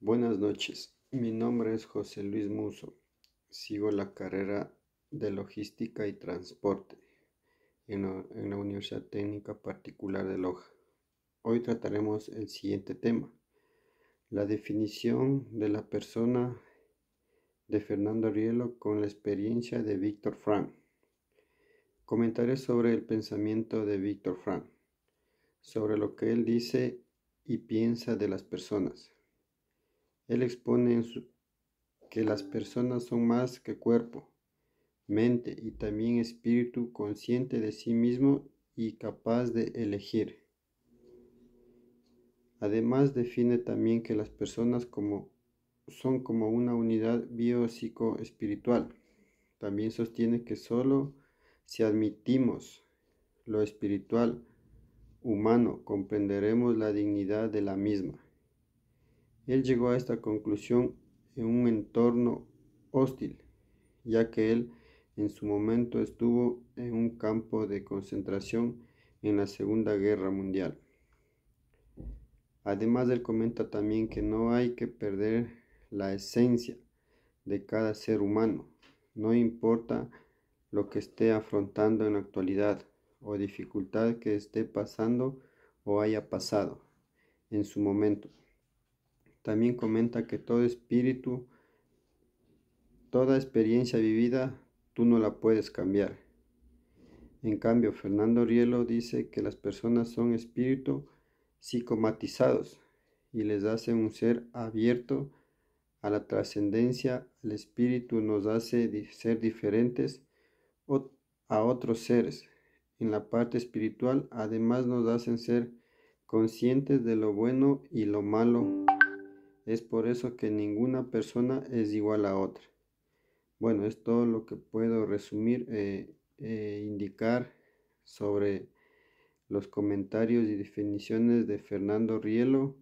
Buenas noches, mi nombre es José Luis Muso. Sigo la carrera de logística y transporte en, la Universidad Técnica Particular de Loja. Hoy trataremos el siguiente tema, la definición de la persona de Fernando Rielo con la experiencia de Víctor Frank. Comentaré sobre el pensamiento de Víctor Frank, sobre lo que él dice y piensa de las personas él expone que las personas son más que cuerpo, mente y también espíritu consciente de sí mismo y capaz de elegir. Además define también que las personas como, son como una unidad biopsico-espiritual. También sostiene que solo si admitimos lo espiritual humano comprenderemos la dignidad de la misma. Él llegó a esta conclusión en un entorno hostil, ya que él en su momento estuvo en un campo de concentración en la Segunda Guerra Mundial. Además, él comenta también que no hay que perder la esencia de cada ser humano, no importa lo que esté afrontando en la actualidad o dificultad que esté pasando o haya pasado en su momento. También comenta que todo espíritu, toda experiencia vivida, tú no la puedes cambiar. En cambio, Fernando Rielo dice que las personas son espíritu psicomatizados y les hace un ser abierto a la trascendencia. El espíritu nos hace ser diferentes a otros seres. En la parte espiritual, además, nos hacen ser conscientes de lo bueno y lo malo es por eso que ninguna persona es igual a otra. Bueno, es todo lo que puedo resumir e indicar sobre los comentarios y definiciones de Fernando Rielo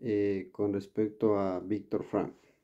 eh, con respecto a Víctor Frank.